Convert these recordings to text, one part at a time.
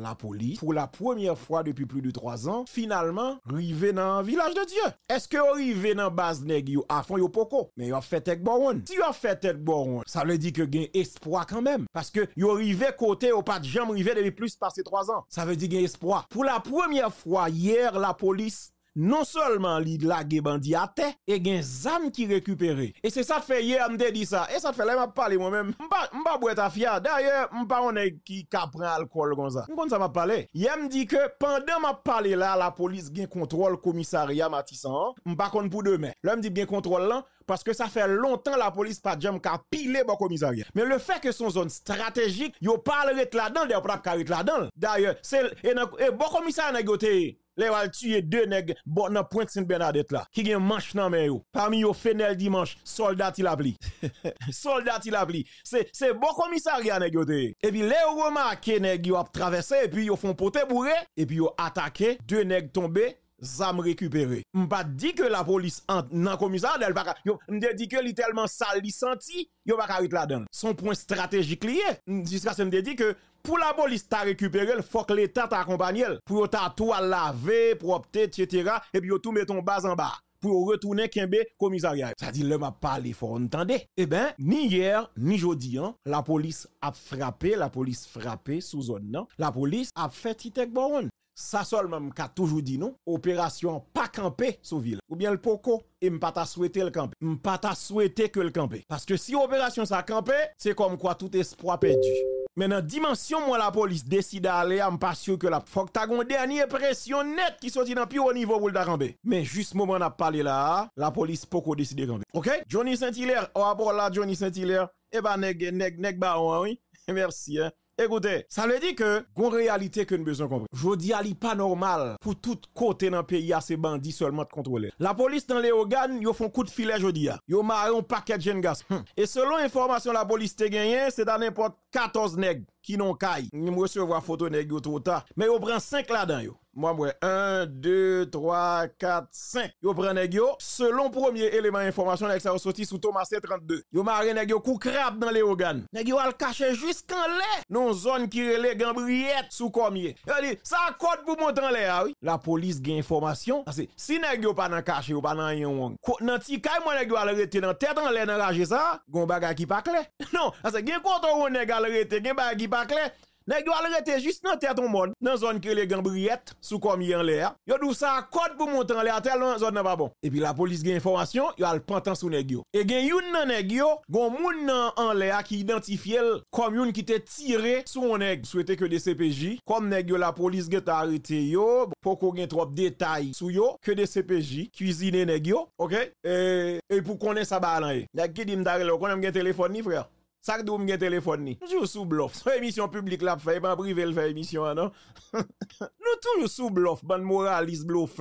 la police, pour la première fois depuis plus de trois ans, finalement, arrivé dans un village de Dieu. Est-ce que arrivé dans base fait, à fond yo poko? Mais yo fait tête Si yo fait tête boron, ça veut dire que gain espoir quand même. Parce que yo arrivé côté au pas de jambes rivé depuis plus passé trois ans. Ça veut dire gain espoir. Pour la première fois hier, la police non seulement li lage bandi à terre, et gen zam qui récupéré. Et c'est ça qui fait hier, m'te dit ça. Et ça fait là, m'a parlé moi-même. M'pa, m'pa boire ta fia. D'ailleurs, m'pa on est qui capran alcool comme ça. ça m'a parlé. Hier dit que pendant m'a parlé là, la police gen contrôle commissariat Matissan. M'pa kon pour demain. L'homme dit bien contrôle là, parce que ça fait longtemps la police pas jam ka pile bon commissariat. Mais le fait que son zone stratégique, yo parle là-dedans, d'ailleurs, pas là-dedans. D'ailleurs, c'est, et, et bon commissariat négoté le val tuer deux nègres bon nan Pointe Saint Bernadette là qui gen manche nan men yo. Parmi yo Fenel dimanche, soldat il pli, soldat il pli. C'est c'est bon commissariat nèg yo Et puis les remarqué nèg yo a traversé et puis fait font poté bourré et puis ont attaqué, deux nègres tombés ça me récupérer. dis dit que la police entre dans commissariat, elle pas yo m'te dit que tellement sale li senti, yo pas est là-dedans. Son point stratégique lié, jusqu'à ce m'te dit que pour la police t'a récupérer, il faut que l'État t'accompagne pour t'a tout à laver, propre, etc. et puis tout met ton bas en bas pour retourner Kembe commissariat. Ça dit le m'a parlé fort, entendre. Eh ben, ni hier ni jeudi, hein, la police a frappé, la police frappé sous zone hein. La police a fait titek baron ça seulement m'a toujours dit non opération pas camper sous ville ou bien le poco et m'a pas souhaité le camper m'a pas souhaité que le camper parce que si opération ça camper c'est comme quoi tout espoir perdu Maintenant, dimension, moi, la police décide d'aller, je pas sûr que la faut que t'as une dernière pression nette qui soit dans le haut niveau pour le Mais juste moment on a parlé là, la police poko décide de camper. Ok? Johnny Saint-Hilaire, au oh, rapport là, Johnny Saint-Hilaire, eh ben, neg, neg, neg, bah, oui. Merci, hein. Écoutez, ça veut dire que gon réalité que nous besoin comprendre. dis, dis, n'est pas normal pour tout côté dans pays à ces bandits seulement de contrôler. La police dans les organes, ils font coup de filet je dis. Yo marre un paquet de jeunes gars. Hum. Et selon information la police te gagné, c'est dans n'importe 14 nègres qui n'ont caille. Nous recevoir photo nèg trop tard, mais ont prend 5 là-dedans moi, moi, 1, 2, 3, 4, 5. Yo prend nèg yo. Selon premier élément information, avec ça sorti sous Thomas 32. Yo maré nèg yo crabe dans les organes. Nèg yo al caché jusqu'en l'air. Non zone qui relé Gambriette sous commier. Yo dit, ça code pour monter en l'air, ah oui. La police gagne information. Parce que si nèg yo pas dans caché, ou pas dans rien wong. Nan ti kay moi nèg al rete dans tête en l'air dans rage ça, gon baga qui pas clair. Non, parce que gen konton on nèg al arrêté, gen bagay qui pas clair. Nèg yo arrêté juste nan tête ton monde, dans zone que les gambriettes sous comme en l'air. Yo dou ça code pour monter en l'air tellement zone pas bon. Et puis la police gagne information, yo al pantan sous nèg yo. Et gen youn nan nèg yo, gon moun nan en l'air qui identifié comme youn qui t'est tiré sous un nèg. Souhaiter que des CPJ comme nèg la police get arrêté yo, pour qu'on gen trop détails sou yo que des CPJ cuisiner nèg yo, OK Et, et pour connaître ça balan. E. Nèg qui dit m'daré, on a gen téléphone ni frère. Ça que me téléphone ni. Toujours sous bluff. une émission publique là fait pas privé le émission non. Nous toujours sous bluff, bande moraliste bluff.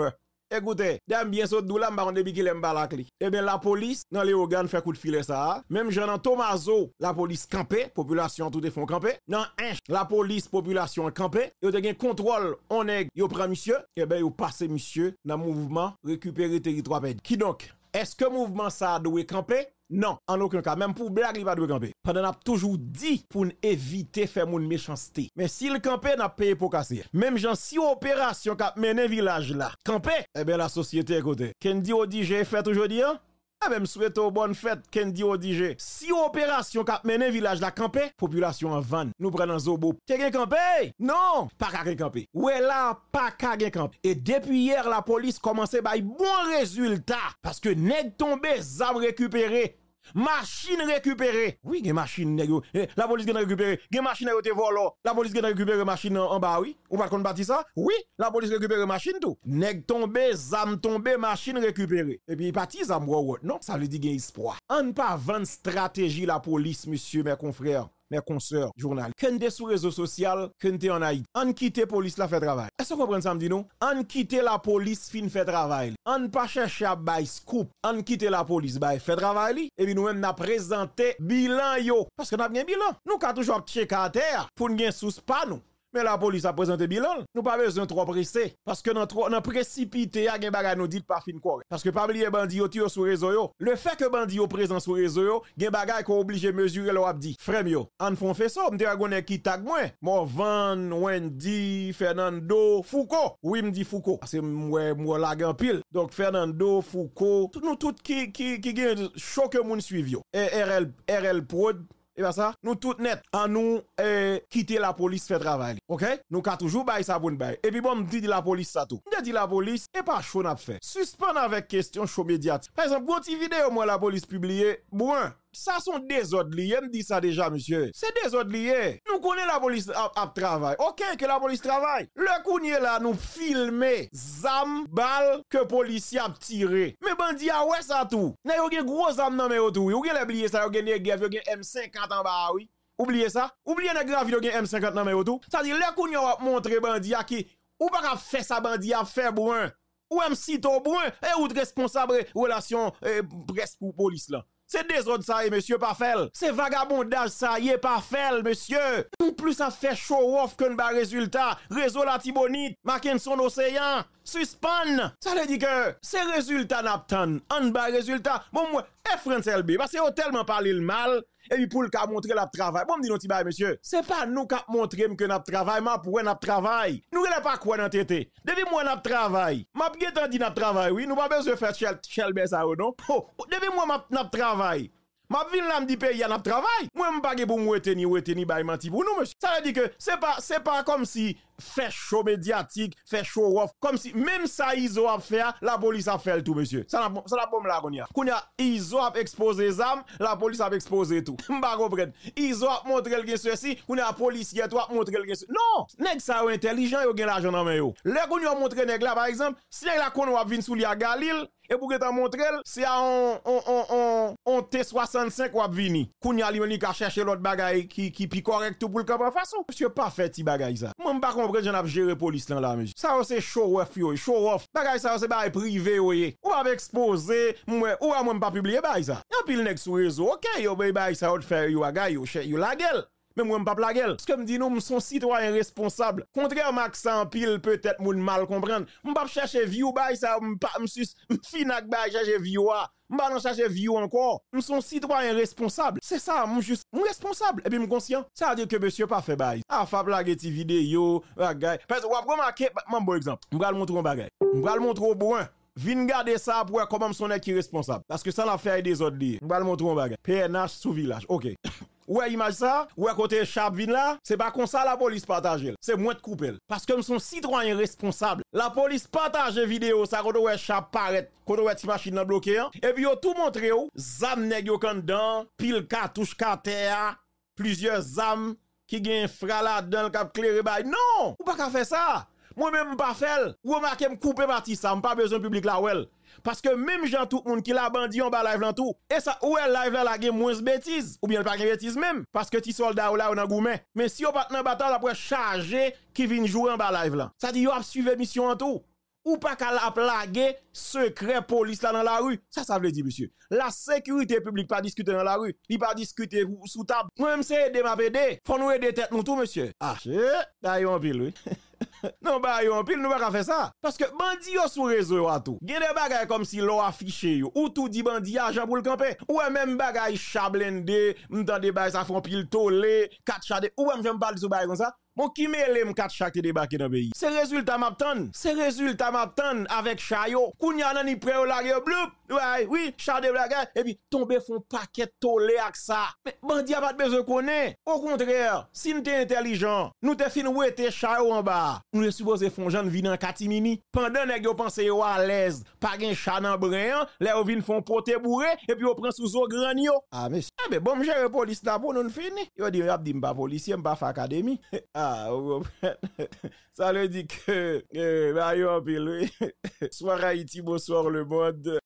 Écoutez, dame bien saute doula m'a on depuis qu'il aime la Eh e bien la police dans les organes fait coup de filet ça. Même Jean tomazo, la police campé, population tout font campé. Dans un, la police population campé, yo te gain contrôle on est, yo prend monsieur, eh ben yo passe monsieur dans mouvement récupérer territoire Qui donc est-ce que mouvement ça doit camper non, en aucun cas. Même pour blague, il va pas camper. Pendant a toujours dit pour éviter faire mon méchanceté. Mais s'il camper, n'a payé pour casser. Même gens si opération qu'a mené village là, camper, eh bien la société est côté. Kendi oh, dit j'ai fait toujours dire hein? Ah, ben, Même souhaiter souhaite aux bonne fête, Kendi Odige. Si opération cap mené village la campé, population en van, nous prenons Zobo. T'es gen campé? Non, pas qu'à campé. Ouais là, pas qu'à campé. Et depuis hier, la police commençait by bon résultat. Parce que nèg tombé, zam récupéré, Machine récupérée. Oui, une machine eh, La police a récupéré. Une machine qui a volé. La police a récupéré machine en bas, oui. On va qu'on ça? Oui, la police récupéré machine tout. Nèg tombé, zam tombé, machine récupérée. Et puis parti zam non? Ça veut dire espoir. On pas vendre stratégie la police, monsieur mes confrères mes consoeurs journal. on est sur réseaux sociaux, on est en Haïti. On quitte la police la fait travail. Est-ce que vous comprenez ça me dit non? On quitte la police fin fait travail. On pas chercher à scoop. On quitte la police on fait travail et puis nous même a présenté bilan yo parce que avons bien bilan. Nous avons toujours un à terre pour nous sous pas nous mais la police a présenté bilan. Nous pas besoin trop presser. Parce que dans trop, dans précipité, a des bagay nous dit pas fin quoi. Parce que pas oublier bandi au sur sur réseau Le fait que bandi au présent sur réseau yo, gen sont obligés obligé mesurer leur abdi. Frem yo, an font fait ça, m'te est qui tag moi. Van, Wendy, Fernando, Foucault. Oui, m'di Foucault. Parce ah, que moi, moi la en pile. Donc Fernando, Foucault, tout nous tout qui, qui, qui qui show que moun RL, RL Prod, et bien ça, nous tout net, en nous eh, quitter la police fait travail. OK Nous ka toujours bail ça pour bail. Et puis bon, dit la police ça tout. Je dis la police et pas chaud n'a fait. Suspend avec question chaud médiatique. Par exemple, petite vidéo moi la police publiée, bon ça sont des ordres liés, me dit ça déjà, monsieur. C'est des ordres liés. Nous connaissons la police à, travail. Ok, que la police travaille. Le counier là, nous filmer zam, balle que policier a tiré. Mais bandit a ah ouais ça tout. N'a yon gros zam nan mais Ou Yon gen oublié ça, yon gen nègre, yon M50 en bas, oui. Oubliez ça. Oubliez gars grave, yon gen M50 nan mais tout. Ça dit, le counier va montrer bandit à qui, ou pas faire ça bandit à faire brun. Hein? Ou M si ton brun, et ou responsable relation eh, presque pour police là. C'est autres ça, monsieur, pas C'est vagabondage ça, y est, pas monsieur. Ou plus ça fait show off que bas résultat. Réseau la Tibonite, Océan suspend. Ça veut dire que ces résultats n'attendent. En bas résultat, bon moi, et France parce qu'ils ont tellement parlé le mal, et puis pour le cas montrer la travail. Bon, me dit non, tibay, monsieur, c'est pas nous qui montrer que n'a travail, ma pour n'a travail. Nous n'avons pas quoi dans tête. Depuis moi n'a travail. Ma bien dit n'a travail, oui, nous pas besoin de faire chel, ça ou non. Oh, depuis moi n'a travail. Ma ville là me y a n'a travail. Moi me pas pour me retenir retenir bay menti pour nous monsieur. Ça veut dire que c'est pas c'est pas comme si fait show médiatique, fait show off comme si même ça Iso à fait la police a fait tout monsieur. Ça la ça la bombe là qu'on Iso exposé les armes, la police a exposé tout. M'pa comprendre. Iso a montré le ceci, qu'on police a toi montré le ceci. Non, nèg ça intelligent yo gen l'argent dans main yo. Là qu'on y a montré nèg là par exemple, si la konou va vin sous li à Galil, et pour que tu montré, c'est on on on T65 ou vini. Kounya li li a chercher l'autre bagaille qui qui pi correct pour le capable façon. Monsieur pas fait ti bagaille ça. Moi pas comprendre j'en a géré police là là monsieur. Ça c'est show off yo, show off. Bagaille ça c'est bagaille privé On Ou pas exposer, moi ou pas moi pas publier bagaille ça. pile pile le next réseau, OK, yo bagaille ça ou faire yo bagaille yo la gueule. Mais moi, je pas blaguer. Parce que me dit, nous, sommes citoyens responsables. Contrairement à ça, en pile, peut-être, moun mal comprendre. Je pas chercher view bye, ça, je suis finak bail, chercher vieux. Ah. Je pas chercher vieux encore. Nous sommes citoyen responsable C'est ça, je juste, responsable. Et puis, je conscient. Ça veut dire que monsieur pas fait bail. Ah, fa blague tes vidéo, bagay. Parce que, vous mon bon exemple. Je vais le montrer un bagay. Je vais le montrer au bon. Vin garder ça pour comment son est responsable. Parce que ça l'affaire des autres Je vais le montrer un bagay. PNH sous village. Ok. Ouais, image ça, a côté Chap vin là, c'est pas comme ça la police partage. C'est moins de couper. Parce que sont citoyens responsables. La police partage vidéo, ça, quand ouais, Chap paraît, quand ouais, machine à bloqué, hein. et puis tout montré, oh, zam nèg yo dans, pile cartouche carter, plusieurs Zam qui fra la dans le cap clair bay. Non, ou pas qu'à faire ça. Moi-même, pas faire. Ou remarquez, me couper partie ça, pas besoin public là ouais parce que même gens tout le monde qui la bandit en bas live là tout. Et ça, ou elle live là, la game moins bêtise. Ou bien pas gen bêtise même. Parce que ti soldat ou là, on a gourmet. Mais si on pas dans bataille après chargé qui vient jouer en bas live là. Ça dit yon a suivi mission en tout. Ou pas qu'à la plaguer secret police là dans la rue. Ça, ça veut dire, monsieur. La sécurité publique pas discuter dans la rue. Il pas discuter sous table. Moi-même, c'est aider ma Faut nous aider tête nous tout, monsieur. Ah, c'est. D'ailleurs, pile, oui. non, bah, yon pile, nous pas faire ça. Parce que bandit yon sur réseau à tout. Gen des bagailles comme si l'on affiché Ou tout dit bandit à ah, pour le camper. Ou même bagaille chablende, des bagaille ça font pile tolé, quatre chade. Ou même parle parler comme ça. Bon, qui les 4 chak te débarqué dans le pays? C'est résultat matin. C'est résultat matin avec chayo. Kounya nan ni pré bleu ouais, oui, char de blague, et puis tomber font paquet tolé avec ça. Mais bandit a pas besoin Au contraire, si nous t'es intelligent, nous te fin ouais t'es char en bas. Nous supposé font jeune vin en Katimini, Pendant nèg yo à l'aise, pas gen char dans brin, les font poté bourré et puis on prend sous au grand Ah mais ah ben bon j'ai police là pour nous Yo dit dit policier, fa ah, ça le dit que euh, bah yo pile. Soir Haïti, bonsoir le monde.